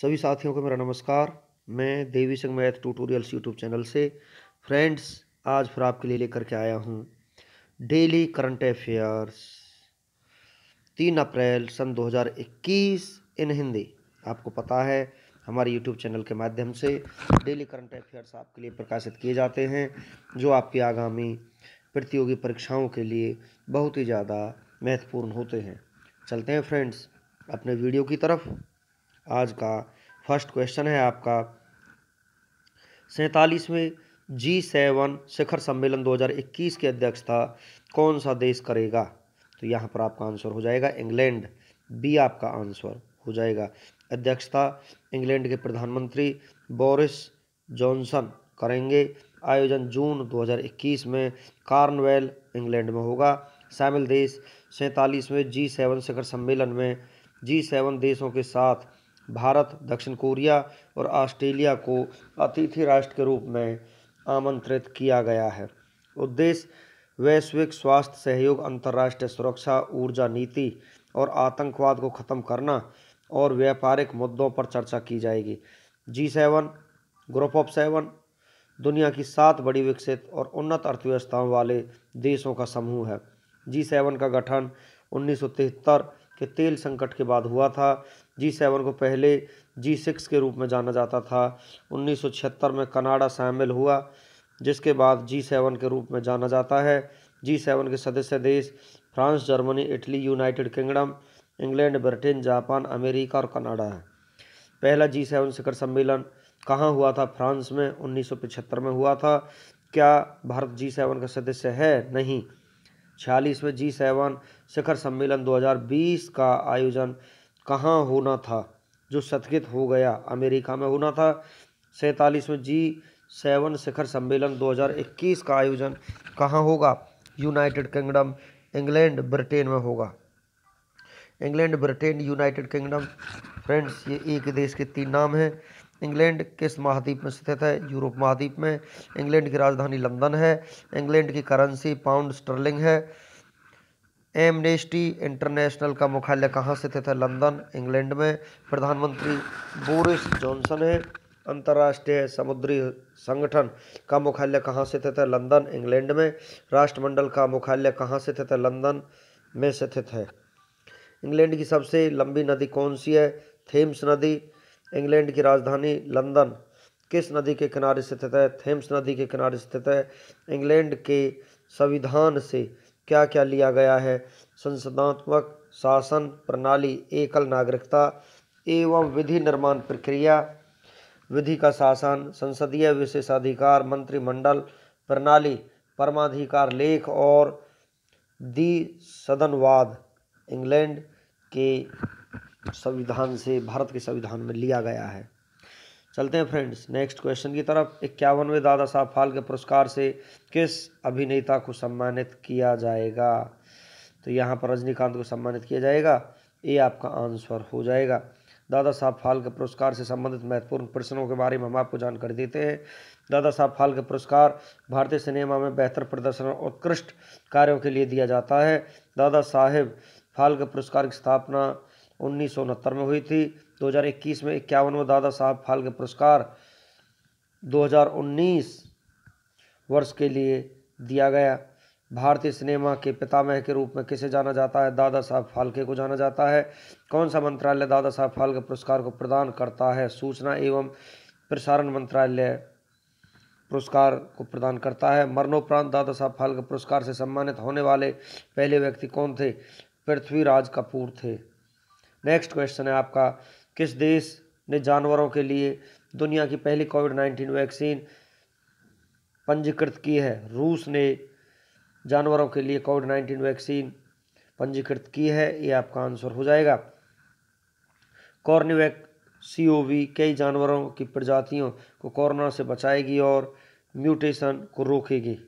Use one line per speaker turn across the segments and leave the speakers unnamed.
सभी साथियों को मेरा नमस्कार मैं Devi Singh math tutorials YouTube channel से फ्रेंड्स आज फिर आपके लिए लेकर के आया हूँ डेली करंट अफेयर्स तीन अप्रैल सन 2021 इन हिंदी आपको पता है हमारे यूट्यूब चैनल के माध्यम से डेली करंट अफेयर्स आपके लिए प्रकाशित किए जाते हैं जो आपकी आगामी प्रतियोगी परीक्षाओं के लिए बहुत ही ज़्यादा महत्वपूर्ण होते हैं चलते हैं फ्रेंड्स अपने वीडियो की तरफ आज का फर्स्ट क्वेश्चन है आपका सैतालीसवें जी सेवन शिखर सम्मेलन 2021 की अध्यक्षता कौन सा देश करेगा तो यहाँ पर आपका आंसर हो जाएगा इंग्लैंड बी आपका आंसर हो जाएगा अध्यक्षता इंग्लैंड के प्रधानमंत्री बोरिस जॉनसन करेंगे आयोजन जून 2021 में कार्नवेल इंग्लैंड में होगा शामिल देश सैंतालीसवें जी सेवन शिखर सम्मेलन में जी सेवन देशों के साथ भारत दक्षिण कोरिया और ऑस्ट्रेलिया को अतिथि राष्ट्र के रूप में आमंत्रित किया गया है उद्देश्य वैश्विक स्वास्थ्य सहयोग अंतर्राष्ट्रीय सुरक्षा ऊर्जा नीति और आतंकवाद को ख़त्म करना और व्यापारिक मुद्दों पर चर्चा की जाएगी G seven group of seven दुनिया की सात बड़ी विकसित और उन्नत अर्थव्यवस्थाओं वाले देशों का समूह है जी सेवन का गठन उन्नीस के तेल संकट के बाद हुआ था जी सेवन को पहले जी सिक्स के रूप में जाना जाता था 1976 में कनाडा शामिल हुआ जिसके बाद जी सेवन के रूप में जाना जाता है जी सेवन के सदस्य देश France Germany Italy United Kingdom England Britain Japan America और कनाडा है पहला जी सेवन शिखर सम्मेलन कहाँ हुआ था फ्रांस में 1975 में हुआ था क्या भारत जी सेवन का सदस्य है नहीं छियालीसवें जी सेवन शिखर सम्मेलन 2020 का आयोजन कहाँ होना था जो सतगित हो गया अमेरिका में होना था सैंतालीसवें जी सेवन शिखर सम्मेलन 2021 का आयोजन कहाँ होगा यूनाइटेड किंगडम इंग्लैंड ब्रिटेन में होगा England Britain United Kingdom friends ये एक देश के तीन नाम हैं इंग्लैंड किस महाद्वीप में स्थित है यूरोप महाद्वीप में इंग्लैंड की राजधानी लंदन है इंग्लैंड की करेंसी पाउंड स्टर्लिंग है एमनेस्टी इंटरनेशनल का मुख्यालय कहाँ स्थित है लंदन इंग्लैंड में प्रधानमंत्री बोरिस जॉनसन है अंतर्राष्ट्रीय समुद्री संगठन का मुख्यालय कहाँ स्थित है लंदन इंग्लैंड में राष्ट्रमंडल का मुख्यालय कहाँ स्थित है लंदन में स्थित है इंग्लैंड की सबसे लंबी नदी कौन सी है थेम्स नदी इंग्लैंड की राजधानी लंदन किस नदी के किनारे स्थित है थेम्स नदी के किनारे स्थित है इंग्लैंड के संविधान से क्या क्या लिया गया है संसदात्मक शासन प्रणाली एकल नागरिकता एवं विधि निर्माण प्रक्रिया विधि का शासन संसदीय विशेषाधिकार मंत्रिमंडल प्रणाली परमाधिकार लेख और दी सदनवाद इंग्लैंड के संविधान से भारत के संविधान में लिया गया है चलते हैं फ्रेंड्स नेक्स्ट क्वेश्चन की तरफ इक्यावनवे दादा साहब फाल्के पुरस्कार से किस अभिनेता को सम्मानित किया जाएगा तो यहाँ पर रजनीकांत को सम्मानित किया जाएगा ये आपका आंसर हो जाएगा दादा साहब फाल्के पुरस्कार से संबंधित महत्वपूर्ण प्रश्नों के बारे में हम आपको जानकारी देते हैं दादा साहब फाल्के पुरस्कार भारतीय सिनेमा में बेहतर प्रदर्शन और उत्कृष्ट कार्यों के लिए दिया जाता है दादा साहेब फाल्के पुरस्कार की स्थापना उन्नीस में हुई थी 2021 में इक्यावनवा दादा साहब फाल्के पुरस्कार 2019 वर्ष के लिए दिया गया भारतीय सिनेमा के पितामह के रूप में किसे जाना जाता है दादा साहब फाल्के को जाना जाता है कौन सा मंत्रालय दादा साहब फाल्के पुरस्कार को प्रदान करता है सूचना एवं प्रसारण मंत्रालय पुरस्कार को प्रदान करता है मरणोपरांत दादा साहब फाल्के पुरस्कार से सम्मानित होने वाले पहले व्यक्ति कौन थे पृथ्वीराज कपूर थे नेक्स्ट क्वेश्चन है आपका किस देश ने जानवरों के लिए दुनिया की पहली कोविड नाइन्टीन वैक्सीन पंजीकृत की है रूस ने जानवरों के लिए कोविड नाइन्टीन वैक्सीन पंजीकृत की है ये आपका आंसर हो जाएगा कॉर्निवैक सी ओ वी कई जानवरों की प्रजातियों को कोरोना से बचाएगी और म्यूटेशन को रोकेगी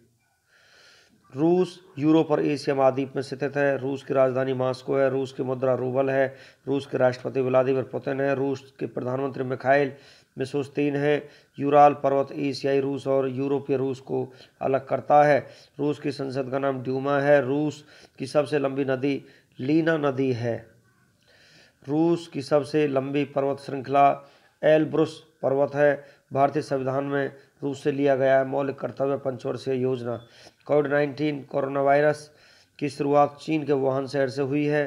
रूस यूरोप और एशिया महाद्वीप में स्थित है रूस की राजधानी मास्को है रूस की मुद्रा रूबल है रूस के राष्ट्रपति व्लादिमिर पुतिन है रूस के प्रधानमंत्री मिखाइल मिसोस्तीन है यूराल पर्वत एशियाई रूस और यूरोपीय रूस को अलग करता है रूस की संसद का नाम ड्यूमा है रूस की सबसे लंबी नदी लीना नदी है रूस की सबसे लंबी पर्वत श्रृंखला एलब्रुस पर्वत है भारतीय संविधान में रूस से लिया गया है मौलिक कर्तव्य पंचवर्षीय योजना कोविड नाइन्टीन कोरोना वायरस की शुरुआत चीन के वुहान शहर से हुई है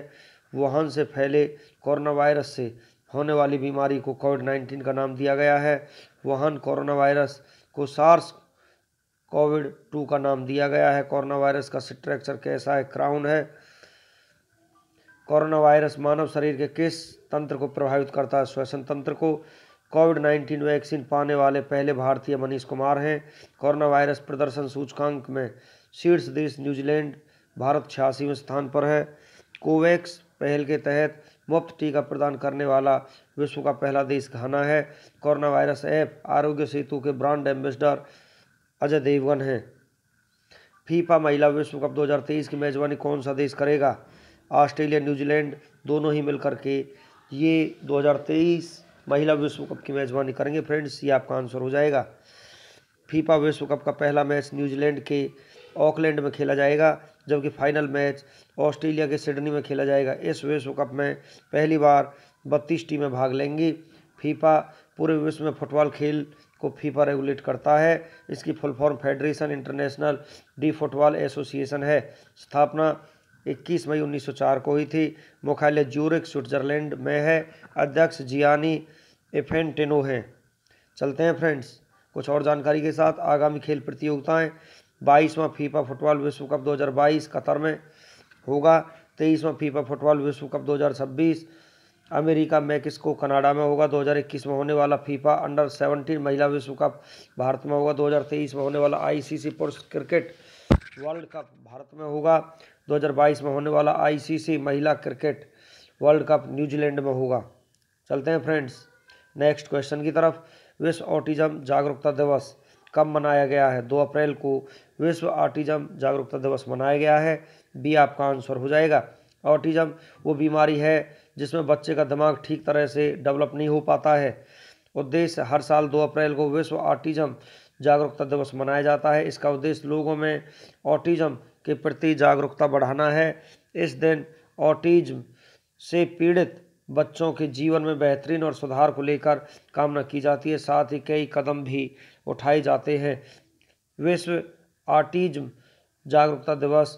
वुहान से फैले कोरोना वायरस से होने वाली बीमारी को कोविड नाइन्टीन का नाम दिया गया है वुहान कोरोना वायरस को सार्स कोविड टू का नाम दिया गया है कोरोना वायरस का स्ट्रक्चर कैसा है क्राउन है कोरोना वायरस मानव शरीर के किस तंत्र को प्रभावित करता है श्वसन तंत्र को कोविड नाइन्टीन वैक्सीन पाने वाले पहले भारतीय मनीष कुमार हैं कोरोना वायरस प्रदर्शन सूचकांक में शीर्ष देश न्यूजीलैंड भारत छियासीवें स्थान पर है कोवैक्स पहल के तहत मुफ्त टीका प्रदान करने वाला विश्व का पहला देश घाना है कोरोना वायरस ऐप आरोग्य सेतु के ब्रांड एम्बेसडर अजय देवगन हैं फीफा महिला विश्व कप 2023 की मेज़बानी कौन सा देश करेगा ऑस्ट्रेलिया न्यूजीलैंड दोनों ही मिलकर के ये 2023 महिला विश्व कप की मेज़बानी करेंगे फ्रेंड्स ये आपका आंसर हो जाएगा फीफा विश्व कप का पहला मैच न्यूजीलैंड के ऑकलैंड में खेला जाएगा जबकि फाइनल मैच ऑस्ट्रेलिया के सिडनी में खेला जाएगा इस विश्व कप में पहली बार बत्तीस टीमें भाग लेंगी फीफा पूरे विश्व में फुटबॉल खेल को फीफा रेगुलेट करता है इसकी full form Federation International de Football Association है स्थापना 21 मई 1904 को हुई थी मुख्यालय ज्यूरिक स्विट्जरलैंड में है अध्यक्ष जियानी एफेंटेनो हैं चलते हैं फ्रेंड्स कुछ और जानकारी के साथ आगामी खेल प्रतियोगिताएं बाईसवां फीफा फुटबॉल विश्व कप 2022 कतर में होगा तेईसवां फीफा फुटबॉल विश्व कप 2026 अमेरिका मैक्सिको कनाडा में होगा 2021 में होने वाला फीफा अंडर 17 महिला विश्व कप भारत में होगा 2023 में होने वाला आईसीसी पुरुष क्रिकेट वर्ल्ड कप भारत में होगा 2022 में होने वाला आईसीसी महिला क्रिकेट वर्ल्ड कप न्यूजीलैंड में होगा चलते हैं फ्रेंड्स नेक्स्ट क्वेश्चन की तरफ विश्व ऑटिज्म जागरूकता दिवस कब मनाया गया है दो अप्रैल को विश्व ऑटिज्म जागरूकता दिवस मनाया गया है बी आपका आंसर हो जाएगा ऑटिज्म वो बीमारी है जिसमें बच्चे का दिमाग ठीक तरह से डेवलप नहीं हो पाता है उद्देश्य हर साल दो अप्रैल को विश्व ऑटिज्म जागरूकता दिवस मनाया जाता है इसका उद्देश्य लोगों में ऑटिज्म के प्रति जागरूकता बढ़ाना है इस दिन ऑटिज्म से पीड़ित बच्चों के जीवन में बेहतरीन और सुधार को लेकर कामना की जाती है साथ ही कई कदम भी उठाए जाते हैं विश्व आर्टिज्म जागरूकता दिवस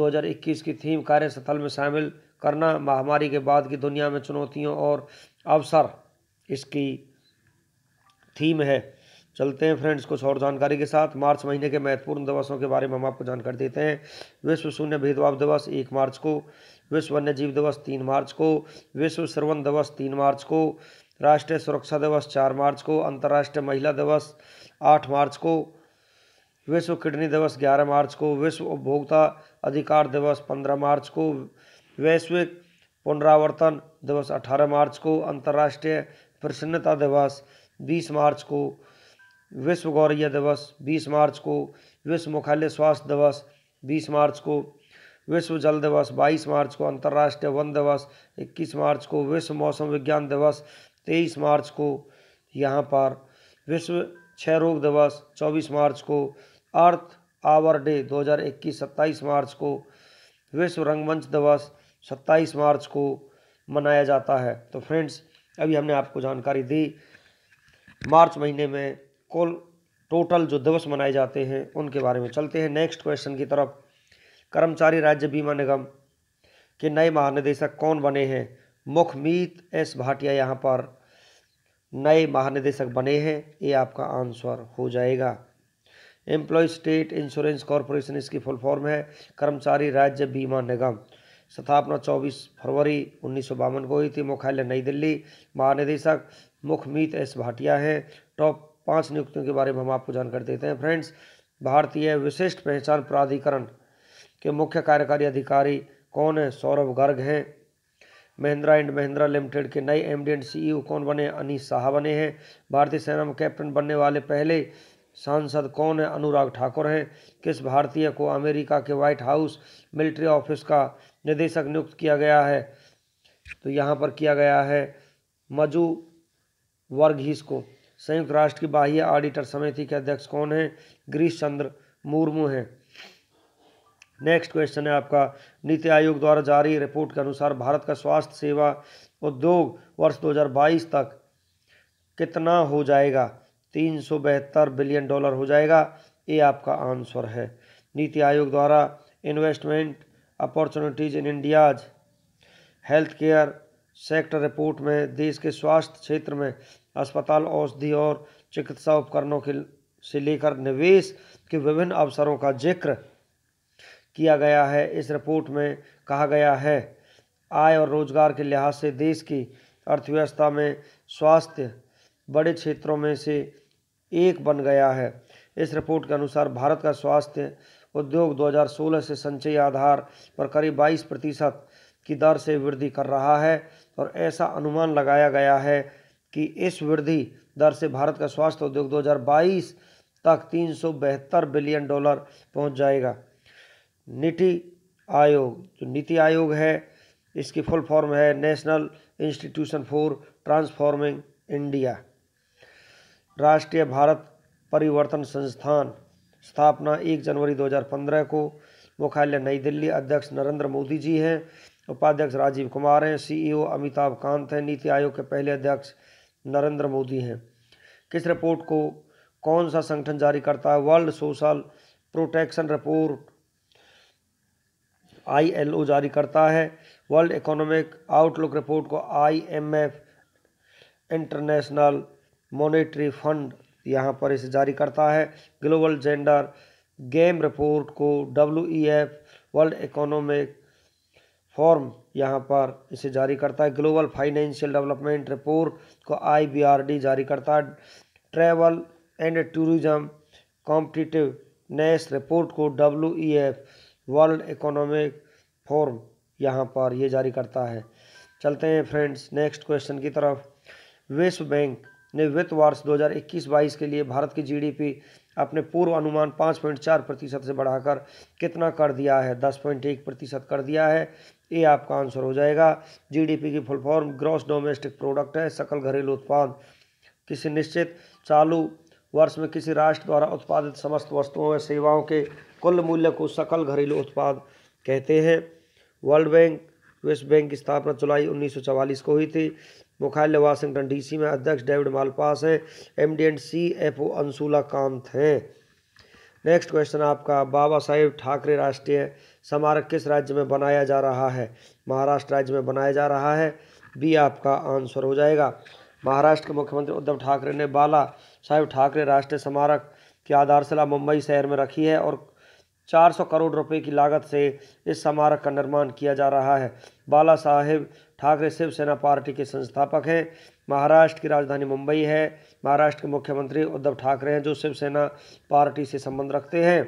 2021 की थीम कार्यस्थल में शामिल करना महामारी के बाद की दुनिया में चुनौतियों और अवसर इसकी थीम है चलते हैं फ्रेंड्स कुछ और जानकारी के साथ मार्च महीने के महत्वपूर्ण दिवसों के बारे में हम आपको जानकारी देते हैं विश्व शून्य भेदभाव दिवस एक मार्च को विश्व वन्यजीव दिवस तीन मार्च को विश्व श्रवण दिवस तीन मार्च को राष्ट्रीय सुरक्षा दिवस चार मार्च को अंतर्राष्ट्रीय महिला दिवस आठ मार्च को विश्व किडनी दिवस ग्यारह मार्च को विश्व उपभोक्ता अधिकार दिवस पंद्रह मार्च को वैश्विक पुनरावर्तन दिवस अठारह मार्च को अंतर्राष्ट्रीय प्रसन्नता दिवस बीस मार्च को विश्व गौरैया दिवस बीस मार्च को विश्व मुख्यालय स्वास्थ्य दिवस बीस मार्च को विश्व जल दिवस बाईस मार्च को अंतर्राष्ट्रीय वन दिवस इक्कीस मार्च को विश्व मौसम विज्ञान दिवस तेईस मार्च को यहाँ पर विश्व क्षय रोग दिवस चौबीस मार्च को अर्थ आवर डे 2021 सत्ताईस मार्च को विश्व रंगमंच दिवस 27 मार्च को मनाया जाता है तो फ्रेंड्स अभी हमने आपको जानकारी दी मार्च महीने में कुल टोटल जो दिवस मनाए जाते हैं उनके बारे में चलते हैं नेक्स्ट क्वेश्चन की तरफ कर्मचारी राज्य बीमा निगम के नए महानिदेशक कौन बने हैं मुखमीत एस भाटिया यहाँ पर नए महानिदेशक बने हैं ये आपका आंसर हो जाएगा एम्प्लॉय स्टेट इंश्योरेंस कॉरपोरेशन इसकी फुल फॉर्म है कर्मचारी राज्य बीमा निगम स्थापना 24 फरवरी उन्नीस को हुई थी मुख्यालय नई दिल्ली महानिदेशक मुखमीत एस भाटिया हैं टॉप पाँच नियुक्तियों के बारे में हम आपको जानकारी देते हैं फ्रेंड्स भारतीय विशिष्ट पहचान प्राधिकरण के मुख्य कार्यकारी अधिकारी कौन है सौरभ गर्ग हैं महिंद्रा एंड महिंद्रा लिमिटेड के नए एम डी एंड सी कौन बने अनिस शाह बने हैं भारतीय सेना में कैप्टन बनने वाले पहले सांसद कौन है अनुराग ठाकुर हैं किस भारतीय को अमेरिका के व्हाइट हाउस मिलिट्री ऑफिस का निदेशक नियुक्त किया गया है तो यहाँ पर किया गया है मजू वर्गीस को संयुक्त राष्ट्र की बाह्य ऑडिटर समिति के अध्यक्ष कौन हैं गिरीश चंद्र मुर्मू हैं नेक्स्ट क्वेश्चन है आपका नीति आयोग द्वारा जारी रिपोर्ट के अनुसार भारत का स्वास्थ्य सेवा उद्योग वर्ष 2022 तक कितना हो जाएगा तीन बिलियन डॉलर हो जाएगा ये आपका आंसर है नीति आयोग द्वारा investment opportunities in India's health care sector report में देश के स्वास्थ्य क्षेत्र में अस्पताल औषधि और चिकित्सा उपकरणों के से लेकर निवेश के विभिन्न अवसरों का जिक्र किया गया है इस रिपोर्ट में कहा गया है आय और रोजगार के लिहाज से देश की अर्थव्यवस्था में स्वास्थ्य बड़े क्षेत्रों में से एक बन गया है इस रिपोर्ट के अनुसार भारत का स्वास्थ्य उद्योग 2016 से संचय आधार पर करीब 22 प्रतिशत की दर से वृद्धि कर रहा है और ऐसा अनुमान लगाया गया है कि इस वृद्धि दर से भारत का स्वास्थ्य उद्योग 2022 तक तीन बिलियन डॉलर पहुंच जाएगा नीति आयोग जो नीति आयोग है इसकी फुल फॉर्म है National Institution for Transforming India राष्ट्रीय भारत परिवर्तन संस्थान स्थापना 1 जनवरी 2015 को मुख्यालय नई दिल्ली अध्यक्ष नरेंद्र मोदी जी हैं उपाध्यक्ष राजीव कुमार हैं सीईओ अमिताभ कांत हैं नीति आयोग के पहले अध्यक्ष नरेंद्र मोदी हैं किस रिपोर्ट को कौन सा संगठन जारी करता है world social protection report ILO जारी करता है वर्ल्ड इकोनॉमिक आउटलुक रिपोर्ट को आईएमएफ इंटरनेशनल मॉनेटरी फंड यहाँ पर इसे जारी करता है ग्लोबल जेंडर गेम रिपोर्ट को W e world economic forum यहाँ पर इसे जारी करता है ग्लोबल फाइनेंशियल डेवलपमेंट रिपोर्ट को आईबीआरडी जारी करता है travel and tourism competitiveness report को डब्ल्यू वर्ल्ड इकोनॉमिक फोरम यहाँ पर ये जारी करता है चलते हैं फ्रेंड्स नेक्स्ट क्वेश्चन की तरफ विश्व बैंक ने वित्त वर्ष 2021-22 के लिए भारत की जीडीपी अपने पूर्व अनुमान 5.4 प्रतिशत से बढ़ाकर कितना कर दिया है 10.1 प्रतिशत कर दिया है ये आपका आंसर हो जाएगा जीडीपी की full form gross domestic product है सकल घरेलू उत्पाद किसी निश्चित चालू वर्ष में किसी राष्ट्र द्वारा उत्पादित समस्त वस्तुओं या सेवाओं के कुल मूल्य को सकल घरेलू उत्पाद कहते हैं वर्ल्ड बैंक विश्व बैंक की स्थापना जुलाई 1944 को हुई थी मुख्यालय वाशिंगटन डीसी में अध्यक्ष डेविड मालपास हैं M D and C F O Anshula Kant हैं नेक्स्ट क्वेश्चन आपका बाबा साहेब ठाकरे राष्ट्रीय स्मारक किस राज्य में बनाया जा रहा है महाराष्ट्र राज्य में बनाया जा रहा है बी आपका आंसर हो जाएगा महाराष्ट्र के मुख्यमंत्री उद्धव ठाकरे ने बाला साहिब ठाकरे राष्ट्रीय स्मारक की आधारशिला मुंबई शहर में रखी है और 400 करोड़ रुपए की लागत से इस स्मारक का निर्माण किया जा रहा है बाला साहेब ठाकरे शिवसेना पार्टी के संस्थापक हैं महाराष्ट्र की राजधानी मुंबई है महाराष्ट्र के मुख्यमंत्री उद्धव ठाकरे हैं जो शिवसेना पार्टी से संबंध रखते हैं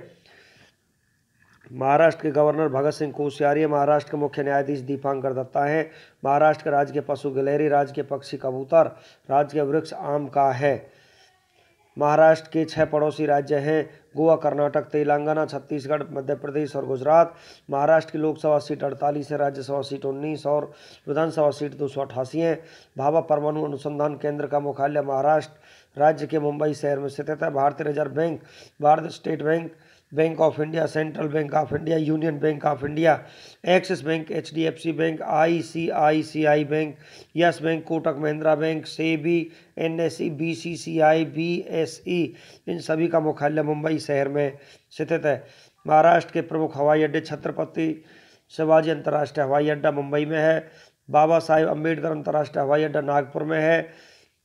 महाराष्ट्र के गवर्नर भगत सिंह कोश्यारी महाराष्ट्र के मुख्य न्यायाधीश दीपांकर दत्ता हैं महाराष्ट्र के राज्य के पशु गलेरी राज्य के पक्षी कबूतर राज्य के वृक्ष आम का है महाराष्ट्र के छः पड़ोसी राज्य हैं गोवा कर्नाटक तेलंगाना छत्तीसगढ़ मध्य प्रदेश और गुजरात महाराष्ट्र की लोकसभा सीट अड़तालीस है राज्यसभा सीट उन्नीस और विधानसभा सीट दो सौ अठासी है भाभा परमाणु अनुसंधान केंद्र का मुख्यालय महाराष्ट्र राज्य के मुंबई शहर में स्थित है भारतीय रिजर्व बैंक भारतीय State Bank Bank of India Central Bank of India Union Bank of India Axis Bank H D F C Bank I C I C I Bank Yes Bank Kotak Mahindra Bank SEBI N S E B C C I B S E इन सभी का मुख्यालय मुंबई शहर में स्थित है महाराष्ट्र के प्रमुख हवाई अड्डे छत्रपति शिवाजी अंतर्राष्ट्रीय हवाई अड्डा मुंबई में है बाबा साहेब अम्बेडकर अंतर्राष्ट्रीय हवाई अड्डा नागपुर में है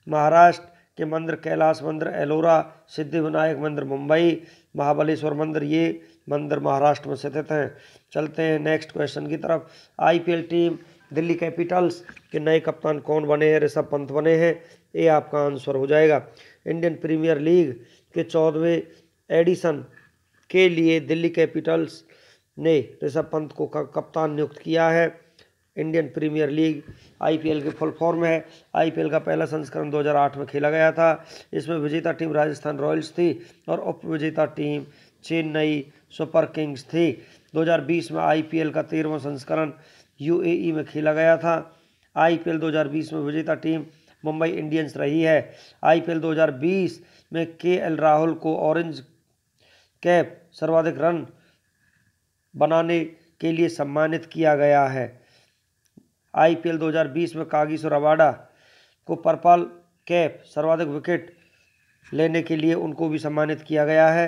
महाराष्ट्र के मंदिर कैलाश मंदिर एलोरा सिद्धि विनायक मंदिर मुंबई महाबलेश्वर मंदिर ये मंदिर महाराष्ट्र में स्थित हैं चलते हैं नेक्स्ट क्वेश्चन की तरफ आईपीएल टीम दिल्ली कैपिटल्स के नए कप्तान कौन बने हैं ऋषभ पंत बने हैं ये आपका आंसर हो जाएगा इंडियन प्रीमियर लीग के चौदहवें एडिशन के लिए दिल्ली कैपिटल्स ने ऋषभ पंत को कप्तान नियुक्त किया है इंडियन प्रीमियर लीग आईपीएल के फुल फॉर्म है आईपीएल का पहला संस्करण 2008 में खेला गया था इसमें विजेता टीम राजस्थान रॉयल्स थी और उप विजेता टीम चेन्नई सुपर किंग्स थी 2020 में आईपीएल का तेरहवा संस्करण यूएई में खेला गया था आईपीएल 2020 में विजेता टीम मुंबई इंडियंस रही है आईपीएल 2020 में के एल राहुल को ऑरेंज कैप सर्वाधिक रन बनाने के लिए सम्मानित किया गया है आईपीएल 2020 में कागिस और अवाडा को पर्पल कैप सर्वाधिक विकेट लेने के लिए उनको भी सम्मानित किया गया है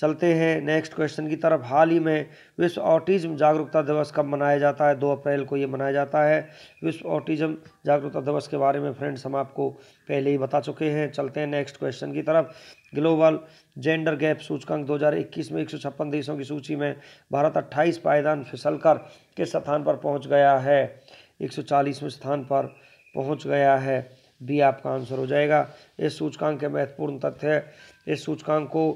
चलते हैं नेक्स्ट क्वेश्चन की तरफ हाल ही में विश्व ऑटिज़्म जागरूकता दिवस कब मनाया जाता है दो अप्रैल को ये मनाया जाता है विश्व ऑटिज़्म जागरूकता दिवस के बारे में फ्रेंड्स हम आपको पहले ही बता चुके हैं चलते हैं नेक्स्ट क्वेश्चन की तरफ ग्लोबल जेंडर गैप सूचकांक 2021 में एक देशों की सूची में भारत अट्ठाईस पायदान कर किस स्थान पर पहुँच गया है 140वें स्थान पर पहुँच गया है बी आपका आंसर हो जाएगा इस सूचकांक के महत्वपूर्ण तथ्य इस सूचकांक को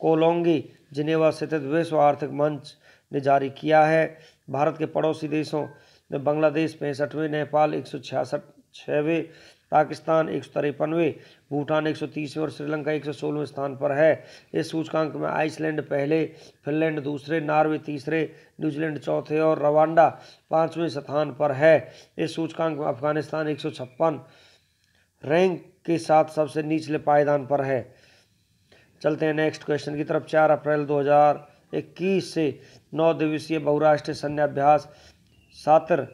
कोलोंगी जिनेवा स्थित विश्व आर्थिक मंच ने जारी किया है भारत के पड़ोसी देशों में बांग्लादेश पैंसठवें नेपाल एक सौ छियासठ छवें पाकिस्तान एक सौ तिरपनवे भूटान एक सौ तीसवें और श्रीलंका एक सौ सोलहवें स्थान पर है इस सूचकांक में आइसलैंड पहले फिनलैंड दूसरे नॉर्वे तीसरे न्यूजीलैंड चौथे और रवांडा पाँचवें स्थान पर है इस सूचकांक में अफगानिस्तान एक सौ छप्पन रैंक के साथ सबसे निचले पायदान पर है चलते हैं नेक्स्ट क्वेश्चन की तरफ चार अप्रैल 2021 से नौ दिवसीय बहुराष्ट्रीय सैन्याभ्यास सातर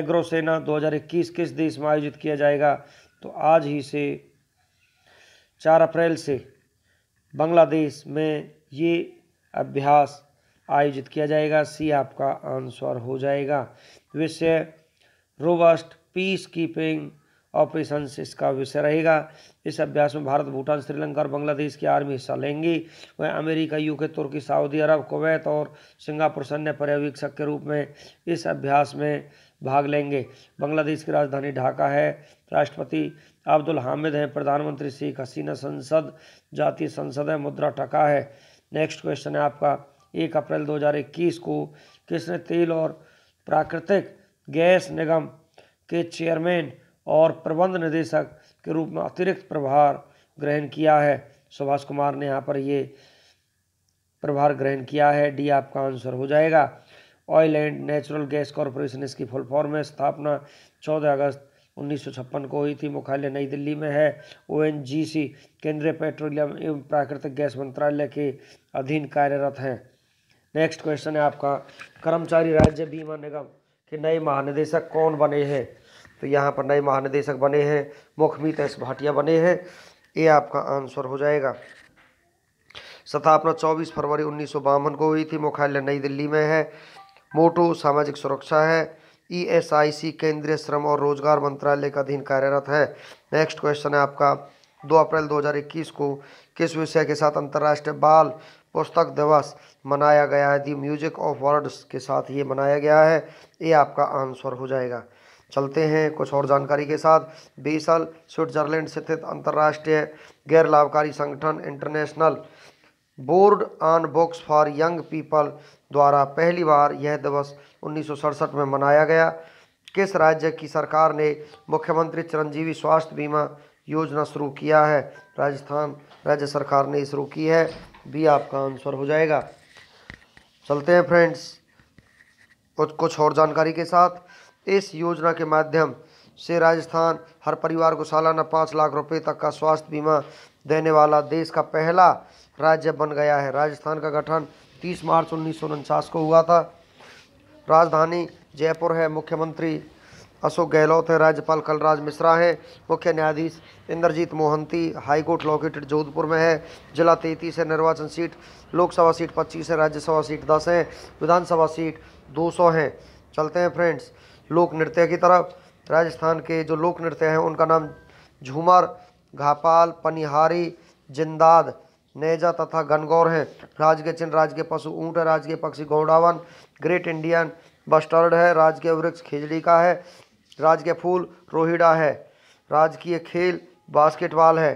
एग्रोसेना 2021 किस देश में आयोजित किया जाएगा तो आज ही से चार अप्रैल से बांग्लादेश में ये अभ्यास आयोजित किया जाएगा सी आपका आंसर हो जाएगा विषय रोबस्ट पीस कीपिंग ऑपरेशन इसका विषय रहेगा इस अभ्यास में भारत भूटान श्रीलंका और बांग्लादेश की आर्मी हिस्सा लेंगी वह America UK Turkey Saudi Arab Kuwait और सिंगापुर सैन्य पर्यवेक्षक के रूप में इस अभ्यास में भाग लेंगे बांग्लादेश की राजधानी ढाका है राष्ट्रपति अब्दुल हामिद हैं प्रधानमंत्री शेख हसीना संसद जातीय संसद है मुद्रा टका है नेक्स्ट क्वेश्चन है आपका एक अप्रैल दो को किसने तेल और प्राकृतिक गैस निगम के चेयरमैन और प्रबंध निदेशक के रूप में अतिरिक्त प्रभार ग्रहण किया है सुभाष कुमार ने यहाँ पर ये प्रभार ग्रहण किया है डी आपका आंसर हो जाएगा oil and natural gas corporation इसकी फुल फॉर्म में स्थापना 14 अगस्त 1956 को हुई थी मुख्यालय नई दिल्ली में है ओ केंद्रीय पेट्रोलियम एवं प्राकृतिक गैस मंत्रालय के अधीन कार्यरत हैं नेक्स्ट क्वेश्चन है आपका कर्मचारी राज्य बीमा निगम के नए महानिदेशक कौन बने हैं तो यहाँ पर नए महानिदेशक बने हैं मुखमीत एस भाटिया बने हैं ये आपका आंसर हो जाएगा स्थापना 24 फरवरी उन्नीस को हुई थी मुख्यालय नई दिल्ली में है मोटो सामाजिक सुरक्षा है ईएसआईसी e केंद्रीय श्रम और रोजगार मंत्रालय का अधीन कार्यरत है नेक्स्ट क्वेश्चन है आपका 2 अप्रैल 2021 को किस विषय के साथ अंतर्राष्ट्रीय बाल पुस्तक दिवस मनाया गया है दी म्यूजिक ऑफ वर्ड्स के साथ ये मनाया गया है ये आपका आंसर हो जाएगा चलते हैं कुछ और जानकारी के साथ बेसल स्विट्जरलैंड स्थित अंतर्राष्ट्रीय गैर लाभकारी संगठन International Board on Books for Young People द्वारा पहली बार यह दिवस उन्नीस में मनाया गया किस राज्य की सरकार ने मुख्यमंत्री चिरंजीवी स्वास्थ्य बीमा योजना शुरू किया है राजस्थान राज्य सरकार ने शुरू की है भी आपका आंसर हो जाएगा चलते हैं फ्रेंड्स कुछ कुछ और जानकारी के साथ इस योजना के माध्यम से राजस्थान हर परिवार को सालाना पाँच लाख रुपए तक का स्वास्थ्य बीमा देने वाला देश का पहला राज्य बन गया है राजस्थान का गठन 30 मार्च उन्नीस को हुआ था राजधानी जयपुर है मुख्यमंत्री अशोक गहलोत है राज्यपाल कलराज मिश्रा है मुख्य न्यायाधीश इंद्रजीत मोहंती हाईकोर्ट लोकेटेड जोधपुर में है जिला तैतीस है निर्वाचन सीट लोकसभा सीट पच्चीस है राज्यसभा सीट दस है विधानसभा सीट दो सौ हैं चलते हैं फ्रेंड्स लोक नृत्य की तरफ राजस्थान के जो लोक नृत्य हैं उनका नाम झूमर घापाल पनिहारी जिंदाद नेजा तथा गनगौर हैं के चिन्ह राजकीय पशु ऊँट है राजकीय पक्षी घोड़ावन ग्रेट इंडियन बस्टर्ड है राजकीय वृक्ष खिजड़ी का है राजकीय फूल रोहिड़ा है राजकीय खेल बास्केटबॉल है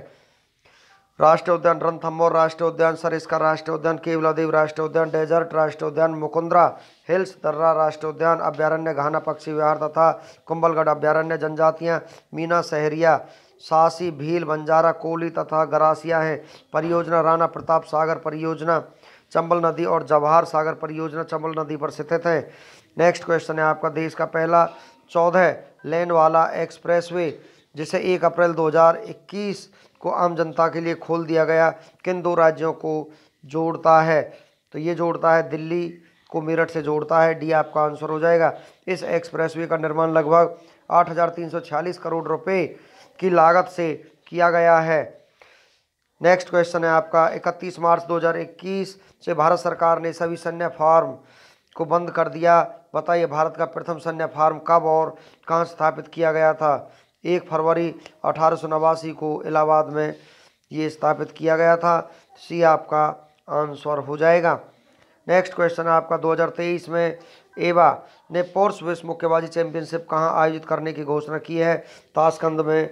राष्ट्रीय उद्यान रणथम्बोर राष्ट्रीय उद्यान सरिस्का राष्ट्रीय उद्यान केवलादेव राष्ट्रीय उद्यान डेजर्ट राष्ट्रीय उद्यान मुकुंद्रा हिल्स दर्रा राष्ट्रीय उद्यान अभ्यारण्य घाना पक्षी विहार तथा कुंभलगढ़ अभ्यारण्य जनजातियाँ मीना सहरिया सासी भील बंजारा कोली तथा गरासिया हैं परियोजना राणा प्रताप सागर परियोजना चंबल नदी और जवाहर सागर परियोजना चंबल नदी पर स्थित है नेक्स्ट क्वेश्चन है आपका देश का पहला चौदह लेन वाला एक्सप्रेसवे जिसे एक अप्रैल 2021 को आम जनता के लिए खोल दिया गया किन दो राज्यों को जोड़ता है तो ये जोड़ता है दिल्ली को मेरठ से जोड़ता है डी आपका आंसर हो जाएगा इस एक्सप्रेसवे का निर्माण लगभग 8,346 करोड़ रुपए की लागत से किया गया है नेक्स्ट क्वेश्चन है आपका 31 मार्च 2021 से भारत सरकार ने सभी सैन्य फार्म को बंद कर दिया बताइए भारत का प्रथम सैन्य फार्म कब और कहाँ स्थापित किया गया था एक फरवरी अठारह को इलाहाबाद में ये स्थापित किया गया था सी आपका आंसर हो जाएगा नेक्स्ट क्वेश्चन आपका 2023 में एवा ने पोर्स विश्व मुक्केबाजी चैंपियनशिप कहाँ आयोजित करने की घोषणा की है ताशकंद में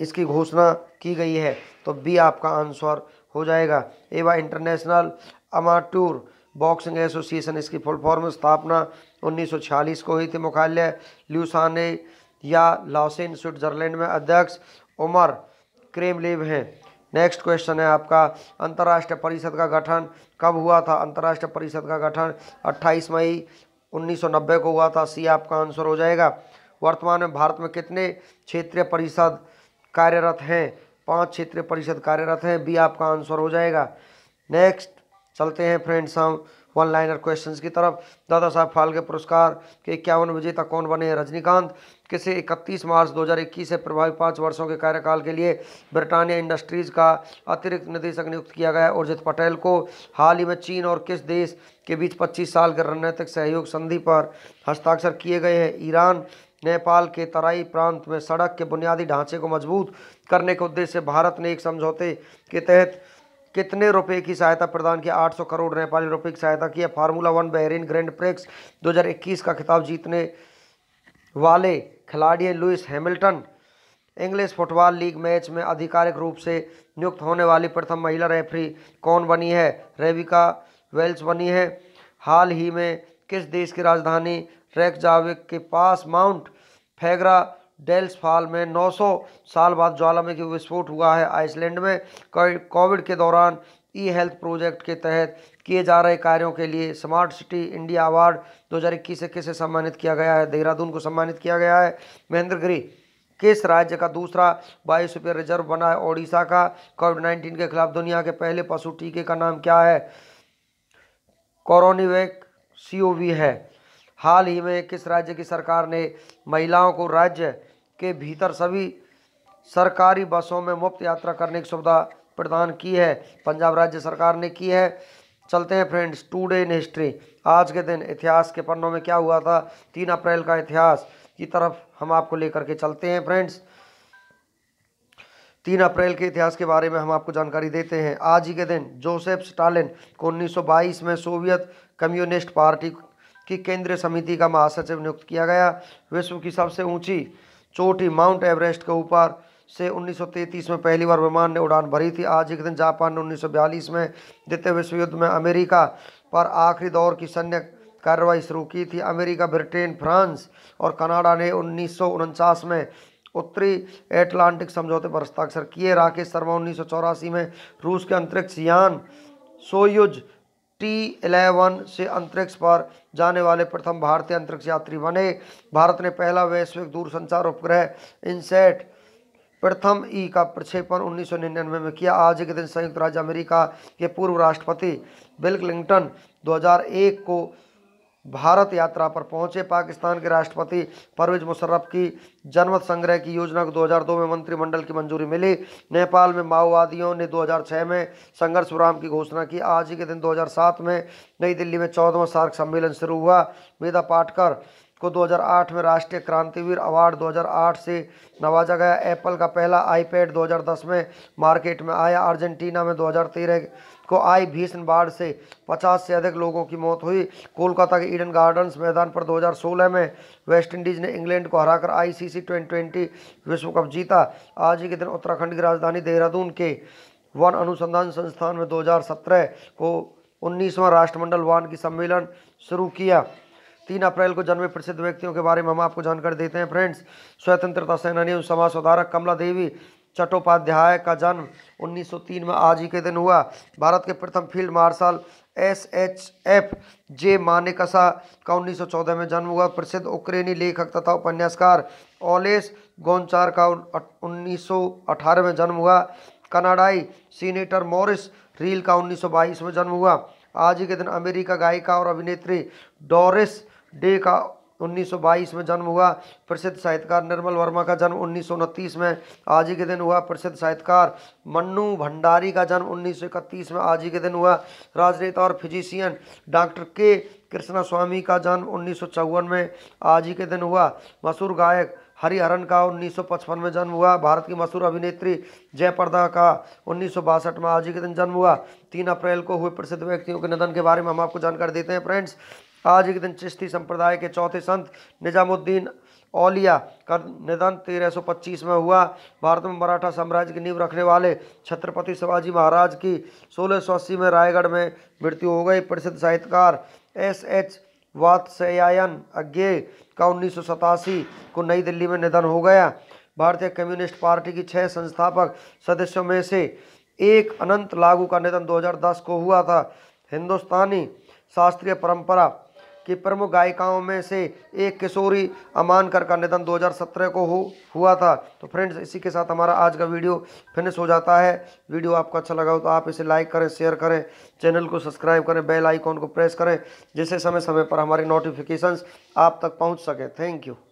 इसकी घोषणा की गई है तो बी आपका आंसर हो जाएगा एवा इंटरनेशनल अमाटूर बॉक्सिंग एसोसिएशन इसकी फुल फॉर्म स्थापना 1946 को हुई थी मुख्यालय ल्यूसाने या लॉसिन स्विट्ज़रलैंड में अध्यक्ष उमर क्रेमलिव हैं नेक्स्ट क्वेश्चन है आपका अंतर्राष्ट्रीय परिषद का गठन कब हुआ था अंतर्राष्ट्रीय परिषद का गठन 28 मई 1990 को हुआ था सी आपका आंसर हो जाएगा वर्तमान में भारत में कितने क्षेत्रीय परिषद कार्यरत हैं पांच क्षेत्रीय परिषद कार्यरत हैं बी आपका आंसर हो जाएगा नेक्स्ट चलते हैं फ्रेंड्स हम वन लाइनर क्वेश्चन की तरफ दादा साहब फाल्के पुरस्कार के इक्यावन विजेता कौन बने रजनीकांत किसे 31 मार्च 2021 से प्रभावी पाँच वर्षों के कार्यकाल के लिए ब्रिटानिया इंडस्ट्रीज़ का अतिरिक्त निदेशक नियुक्त किया गया उर्जित पटेल को हाल ही में चीन और किस देश के बीच 25 साल के रणनीतिक सहयोग संधि पर हस्ताक्षर किए गए हैं ईरान नेपाल के तराई प्रांत में सड़क के बुनियादी ढांचे को मजबूत करने के उद्देश्य से भारत ने एक समझौते के तहत कितने रुपए की सहायता प्रदान की 800 करोड़ नेपाली रुपए की सहायता की है formula one Bahrain Grand Prix 2021 का खिताब जीतने वाले खिलाड़ी Lewis Hamilton English football league match में आधिकारिक रूप से नियुक्त होने वाली प्रथम महिला रेफरी कौन बनी है रेविका वेल्स बनी है हाल ही में किस देश की राजधानी रेक के पास माउंट फेगरा डेल्स फॉल में 900 साल बाद ज्वालामुखी विस्फोट हुआ है आइसलैंड में कोविड के दौरान ई हेल्थ प्रोजेक्ट के तहत किए जा रहे कार्यों के लिए स्मार्ट सिटी इंडिया अवार्ड 2021 से किसे सम्मानित किया गया है देहरादून को सम्मानित किया गया है महेंद्र किस राज्य का दूसरा बायोस्फीयर रिजर्व बना है ओडिशा का कोविड नाइन्टीन के खिलाफ दुनिया के पहले पशु टीके का नाम क्या है कोरोनिवेक सी है हाल ही में किस राज्य की सरकार ने महिलाओं को राज्य के भीतर सभी सरकारी बसों में मुफ्त यात्रा करने की सुविधा प्रदान की है पंजाब राज्य सरकार ने की है चलते हैं फ्रेंड्स टूडे इन हिस्ट्री आज के दिन इतिहास के पन्नों में क्या हुआ था तीन अप्रैल का इतिहास की तरफ हम आपको लेकर के चलते हैं फ्रेंड्स तीन अप्रैल के इतिहास के बारे में हम आपको जानकारी देते हैं आज ही के दिन जोसेफ स्टालिन को 1922 में सोवियत कम्युनिस्ट पार्टी की केंद्रीय समिति का महासचिव नियुक्त किया गया विश्व की सबसे ऊंची चोटी माउंट एवरेस्ट के ऊपर से 1933 में पहली बार विमान ने उड़ान भरी थी आज एक दिन जापान ने 1942 में द्वितीय विश्व युद्ध में अमेरिका पर आखिरी दौर की सैन्य कार्रवाई शुरू की थी अमेरिका ब्रिटेन फ्रांस और कनाडा ने उन्नीस में उत्तरी एटलांटिक समझौते पर हस्ताक्षर किए राकेश शर्मा उन्नीस में रूस के अंतरिक्ष यान सोयुज टी इलेवन से अंतरिक्ष पर जाने वाले प्रथम भारतीय अंतरिक्ष यात्री बने भारत ने पहला वैश्विक दूरसंचार उपग्रह इनसेट प्रथम ई e का प्रक्षेपण उन्नीस में किया आज के दिन संयुक्त राज्य अमेरिका के पूर्व राष्ट्रपति बिल क्लिंटन 2001 को भारत यात्रा पर पहुंचे पाकिस्तान के राष्ट्रपति परवेज मुशर्रफ की जनमत संग्रह की योजना को 2002 में मंत्रिमंडल की मंजूरी मिली नेपाल में माओवादियों ने 2006 में संघर्ष विराम की घोषणा की आज ही के दिन 2007 में नई दिल्ली में चौदहवा सार्क सम्मेलन शुरू हुआ वेदा पाटकर को 2008 में राष्ट्रीय क्रांतिवीर अवार्ड 2008 से नवाजा गया एप्पल का पहला आईपैड 2010 में मार्केट में आया अर्जेंटीना में 2013 को आई भीषण बाढ़ से 50 से अधिक लोगों की मौत हुई कोलकाता के ईडन गार्डन्स मैदान पर 2016 में वेस्टइंडीज़ ने इंग्लैंड को हराकर आईसीसी ट्वेंटी विश्व कप जीता आज ही के दिन उत्तराखंड की राजधानी देहरादून के वन अनुसंधान संस्थान में 2017 को उन्नीसवां राष्ट्रमंडल वन की सम्मेलन शुरू किया तीन अप्रैल को जन्मे प्रसिद्ध व्यक्तियों के बारे में हम आपको जानकारी देते हैं फ्रेंड्स स्वतंत्रता सेनानी समाज सुधारक कमला देवी चट्टोपाध्याय का जन्म 1903 में आज ही के दिन हुआ भारत के प्रथम field marshal S H F J Manekshaw का 1914 में जन्म हुआ प्रसिद्ध उक्रेनी लेखक तथा उपन्यासकार ओलेस गोंचार का 1918 में जन्म हुआ कनाडाई सीनेटर मॉरिस रील का 1922 में जन्म हुआ आज ही के दिन अमेरिका गायिका और अभिनेत्री डोरिस डे का 1922 में जन्म हुआ प्रसिद्ध साहित्यकार निर्मल वर्मा का जन्म उन्नीस में आज ही के दिन हुआ प्रसिद्ध साहित्यकार मन्नू भंडारी का जन्म उन्नीस में आज ही के दिन हुआ राजनेता और फिजिशियन डॉक्टर के कृष्णा स्वामी का जन्म उन्नीस में आज ही के दिन हुआ मशहूर गायक हरिहरन का 1955 में जन्म हुआ भारत की मशहूर अभिनेत्री जयप्रदा का उन्नीस में आज ही के दिन जन्म हुआ तीन अप्रैल को हुए प्रसिद्ध व्यक्तियों के निधन के बारे में हम आपको जानकारी देते हैं फ्रेंड्स आज एक दिन चिश्ती संप्रदाय के चौथे संत निजामुद्दीन औलिया का निधन तेरह सौ पच्चीस में हुआ भारत में मराठा साम्राज्य की नींव रखने वाले छत्रपति शिवाजी महाराज की सोलह सौ अस्सी में रायगढ़ में मृत्यु हो गई प्रसिद्ध साहित्यकार एस एच वात्सयायन अज्ञे का उन्नीस सौ सतासी को नई दिल्ली में निधन हो गया भारतीय कम्युनिस्ट पार्टी की छह संस्थापक सदस्यों में से एक अनंत लागू का निधन 2010 को हुआ था हिंदुस्तानी शास्त्रीय परंपरा की प्रमुख गायिकाओं में से एक किशोरी अमानकर का निधन 2017 को हो हुआ था तो फ्रेंड्स इसी के साथ हमारा आज का वीडियो फिनिश हो जाता है वीडियो आपको अच्छा लगा हो तो आप इसे लाइक करें शेयर करें चैनल को सब्सक्राइब करें बेल आइकॉन को प्रेस करें जिससे समय समय पर हमारी नोटिफिकेशंस आप तक पहुंच सके थैंक यू